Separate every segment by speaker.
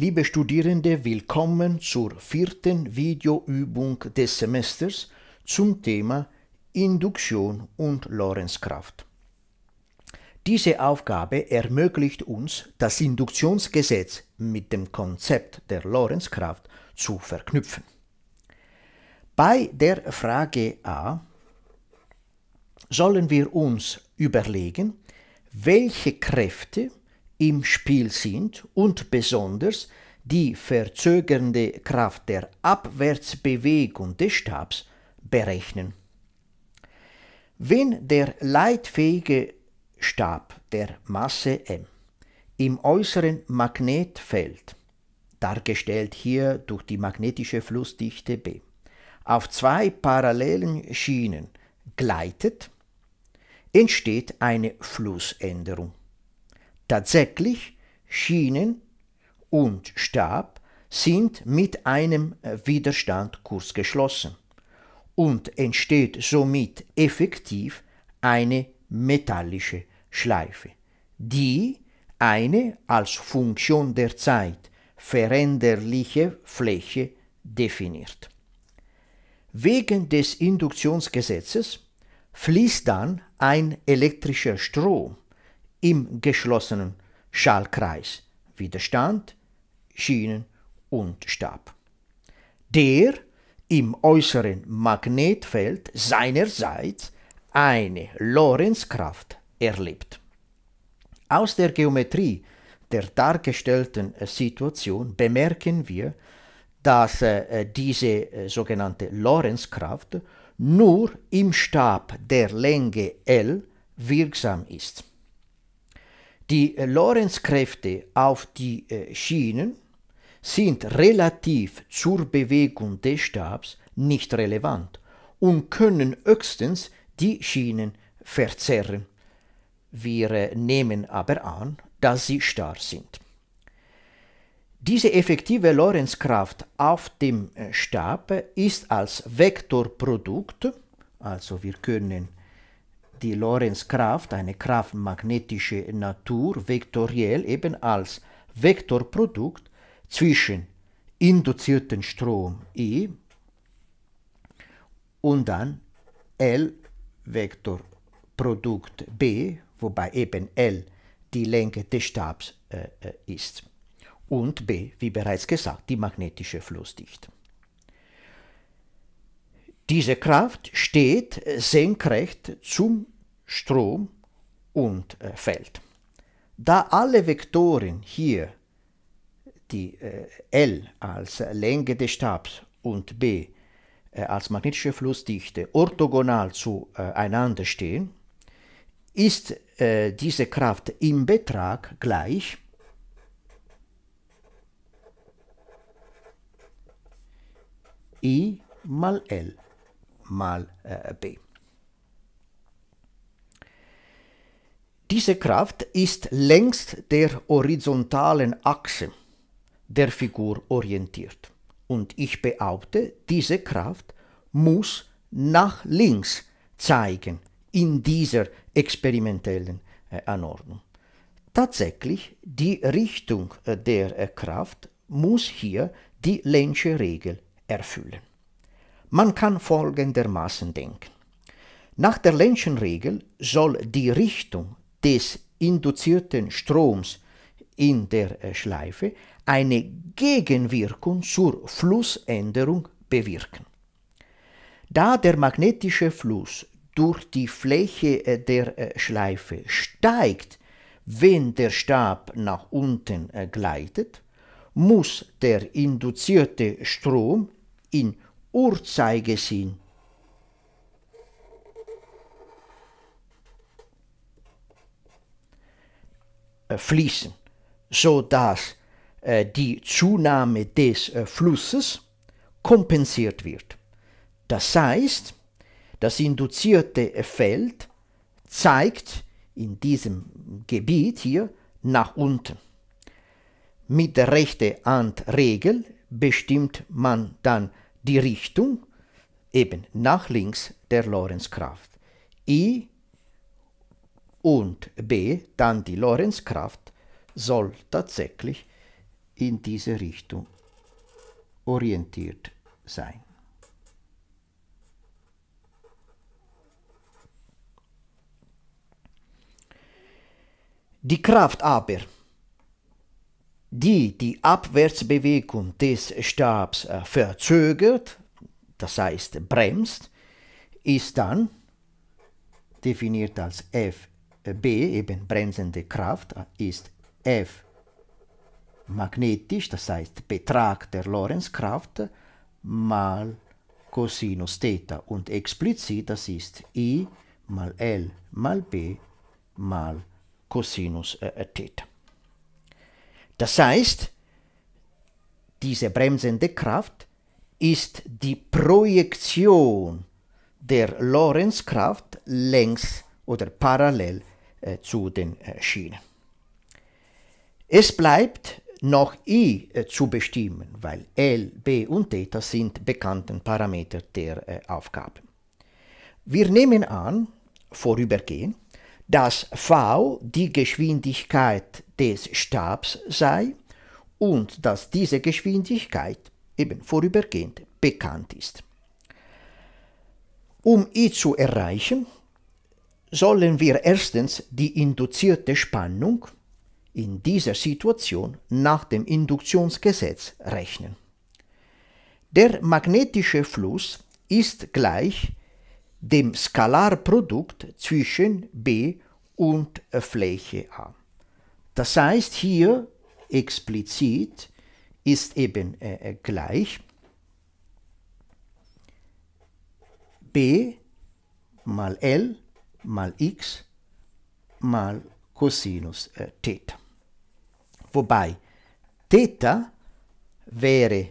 Speaker 1: Liebe Studierende, willkommen zur vierten Videoübung des Semesters zum Thema Induktion und Lorenzkraft. Diese Aufgabe ermöglicht uns, das Induktionsgesetz mit dem Konzept der Lorenzkraft zu verknüpfen. Bei der Frage A sollen wir uns überlegen, welche Kräfte im Spiel sind und besonders die verzögernde Kraft der Abwärtsbewegung des Stabs berechnen. Wenn der leitfähige Stab der Masse M im äußeren Magnetfeld, dargestellt hier durch die magnetische Flussdichte B, auf zwei parallelen Schienen gleitet, entsteht eine Flussänderung. Tatsächlich, Schienen und Stab sind mit einem äh, Widerstand kurz geschlossen und entsteht somit effektiv eine metallische Schleife, die eine als Funktion der Zeit veränderliche Fläche definiert. Wegen des Induktionsgesetzes fließt dann ein elektrischer Strom im geschlossenen Schallkreis widerstand, Schienen und Stab. Der im äußeren Magnetfeld seinerseits eine Lorenzkraft erlebt. Aus der Geometrie der dargestellten äh, Situation bemerken wir, dass äh, äh, diese sogenannte Lorenzkraft nur im Stab der Länge L wirksam ist. Die äh, Lorenzkräfte auf die äh, Schienen sind relativ zur Bewegung des Stabs nicht relevant und können höchstens die Schienen verzerren. Wir äh, nehmen aber an, dass sie starr sind. Diese effektive Lorenzkraft auf dem Stab ist als Vektorprodukt, also wir können die Lorentzkraft, eine Kraft magnetische Natur, vektoriell eben als Vektorprodukt zwischen induzierten Strom I e und dann L Vektorprodukt B, wobei eben L die Länge des Stabs äh, äh ist und B, wie bereits gesagt, die magnetische Flussdichte. Diese Kraft steht senkrecht zum Strom und äh, fällt. Da alle Vektoren hier, die äh, L als Länge des Stabs und B äh, als magnetische Flussdichte orthogonal zueinander stehen, ist diese Kraft im Betrag gleich I mal L mal äh, b. Diese Kraft ist längs der horizontalen Achse der Figur orientiert. Und ich behaupte, diese Kraft muss nach links zeigen in dieser experimentellen äh, Anordnung. Tatsächlich, die Richtung äh, der Kraft muss hier die Lensche Regel erfüllen. Man kann folgendermaßen denken. Nach der Lenschen Regel soll die Richtung des induzierten Stroms in der äh, Schleife eine Gegenwirkung zur Flussänderung bewirken. Da der magnetische Fluss durch die Fläche äh, der äh, Schleife steigt, wenn der Stab nach unten gleitet, muss der induzierte Strom in Uhrzeigesinn. Äh, fließen, so dass äh, die Zunahme des äh, Flusses kompensiert wird. Das heißt, das induzierte Feld zeigt in diesem Gebiet hier nach unten. Mit der rechten Handregel bestimmt man dann die Richtung eben nach links der Lorenzkraft. I und B, dann die Lorenzkraft, soll tatsächlich in diese Richtung orientiert sein. Die Kraft aber die die Abwärtsbewegung des Stabs äh, verzögert, das heißt bremst, ist dann definiert als FB, eben bremsende Kraft, äh, ist F magnetisch, das heißt Betrag der Lorenzkraft mal Cosinus Theta. Und explizit, das ist I mal L mal B mal Cosinus äh, Theta. Das heißt, diese bremsende Kraft ist die Projektion der Lorentzkraft längs oder parallel äh, zu den äh, Schienen. Es bleibt noch I äh, zu bestimmen, weil L, B und Theta sind bekannten Parameter der Aufgabe. Wir nehmen an, vorübergehend, dass v die Geschwindigkeit des Stabs sei und dass diese Geschwindigkeit eben vorübergehend bekannt ist. Um I zu erreichen, sollen wir erstens die induzierte Spannung in dieser Situation nach dem Induktionsgesetz rechnen. Der magnetische Fluss ist gleich dem Skalarprodukt zwischen b und Fläche a. Das heißt, hier explizit ist eben äh, äh, gleich b mal L mal x mal Cosinus äh, Theta. Wobei Theta wäre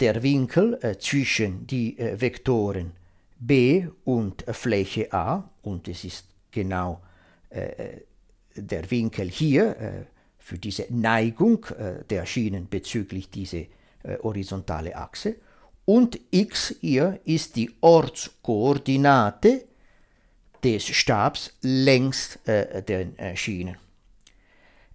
Speaker 1: der Winkel äh, zwischen die äh, Vektoren B und Fläche A, und es ist genau äh, äh, der Winkel hier äh, für diese Neigung äh, der Schienen bezüglich dieser äh, horizontalen Achse, und x hier ist die Ortskoordinate des Stabs längs äh, der Schienen.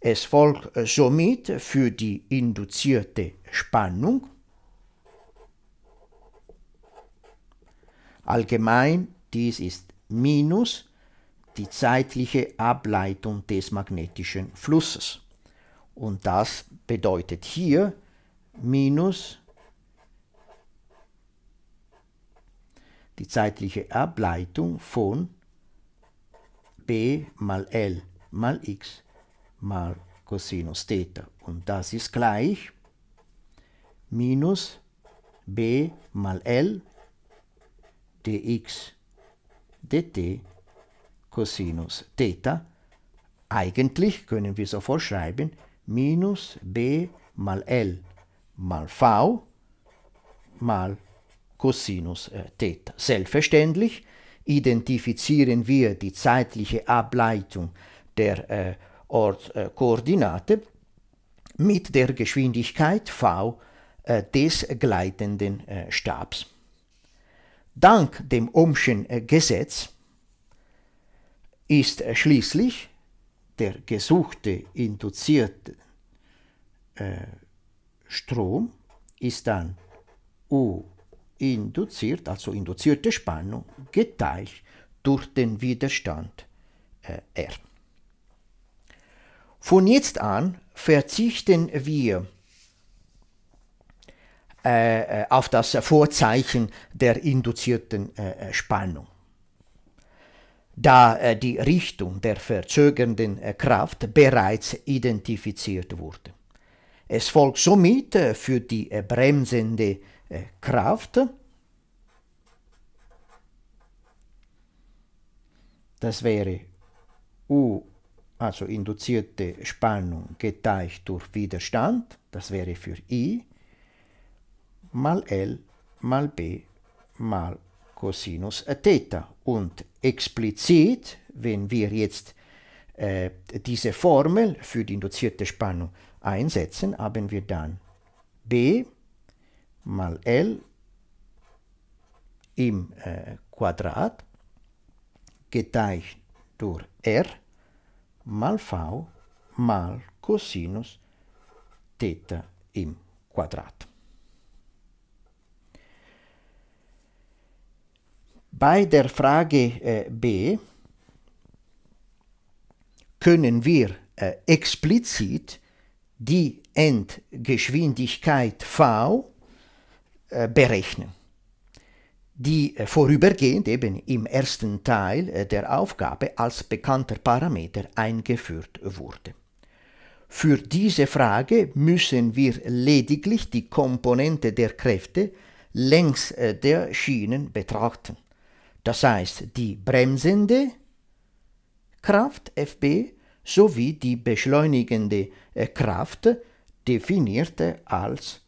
Speaker 1: Es folgt somit für die induzierte Spannung Allgemein, dies ist minus die zeitliche Ableitung des magnetischen Flusses. Und das bedeutet hier minus die zeitliche Ableitung von b mal L mal x mal Cosinus Theta. Und das ist gleich minus b mal L dx dt Cosinus Theta. Eigentlich können wir so vorschreiben, minus b mal L mal v mal Cosinus äh, Theta. Selbstverständlich identifizieren wir die zeitliche Ableitung der äh, Ortkoordinate mit der Geschwindigkeit v äh, des gleitenden äh, Stabs. Dank dem Ohmschen äh, Gesetz ist äh, schließlich der gesuchte induzierte äh, Strom ist dann U induziert, also induzierte Spannung, geteilt durch den Widerstand R. Von jetzt an verzichten wir äh, äh, auf das Vorzeichen der induzierten äh, äh, Spannung. Da äh, die Richtung der verzögernden äh, Kraft bereits identifiziert wurde. Es folgt somit für die bremsende Kraft das wäre U, also induzierte Spannung geteilt durch Widerstand, das wäre für I, mal L mal B mal Cosinus Theta. Und explizit, wenn wir jetzt äh, diese Formel für die induzierte Spannung einsetzen, haben wir dann B mal L im äh, Quadrat geteilt durch R mal V mal Cosinus Theta im Quadrat. Bei der Frage äh, B können wir äh, explizit die Endgeschwindigkeit v äh, berechnen, die vorübergehend eben im ersten Teil der Aufgabe als bekannter Parameter eingeführt wurde. Für diese Frage müssen wir lediglich die Komponente der Kräfte längs der Schienen betrachten das heißt die bremsende Kraft Fb sowie die beschleunigende äh, Kraft definiert äh, als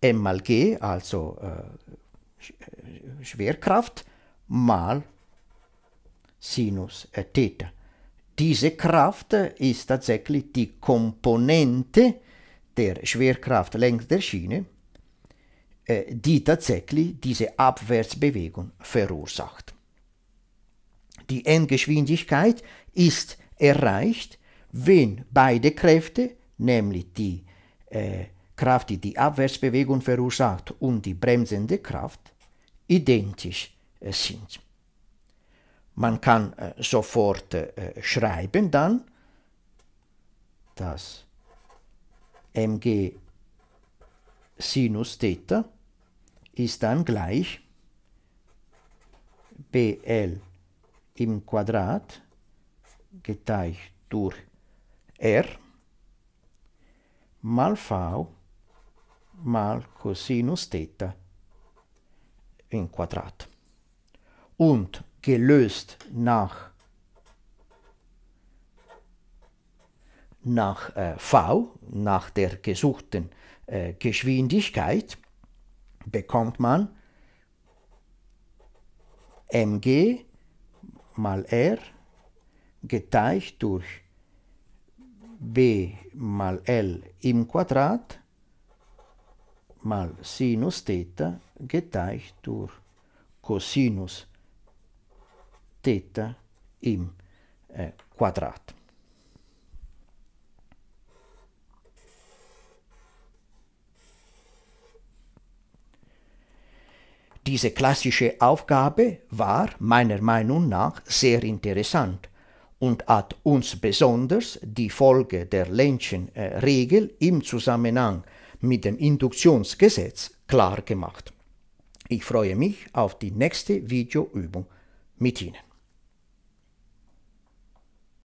Speaker 1: m mal g, also äh, äh Schwerkraft, mal Sinus Theta. Diese Kraft ist tatsächlich die Komponente der Schwerkraft längs der Schiene äh, die tatsächlich diese Abwärtsbewegung verursacht. Die Endgeschwindigkeit ist erreicht, wenn beide Kräfte, nämlich die äh, Kraft, die die Abwärtsbewegung verursacht und die bremsende Kraft, identisch äh, sind. Man kann äh, sofort äh, schreiben dann, dass mg Sinus Theta ist dann gleich BL im Quadrat geteilt durch R mal V mal Cosinus Theta im Quadrat. Und gelöst nach, nach äh, V, nach der gesuchten äh, Geschwindigkeit, bekommt man mg mal r geteilt durch b mal l im quadrat mal sinus theta geteilt durch cosinus theta im äh, quadrat Diese klassische Aufgabe war meiner Meinung nach sehr interessant und hat uns besonders die Folge der Ländchenregel äh, im Zusammenhang mit dem Induktionsgesetz klar gemacht. Ich freue mich auf die nächste Videoübung mit Ihnen.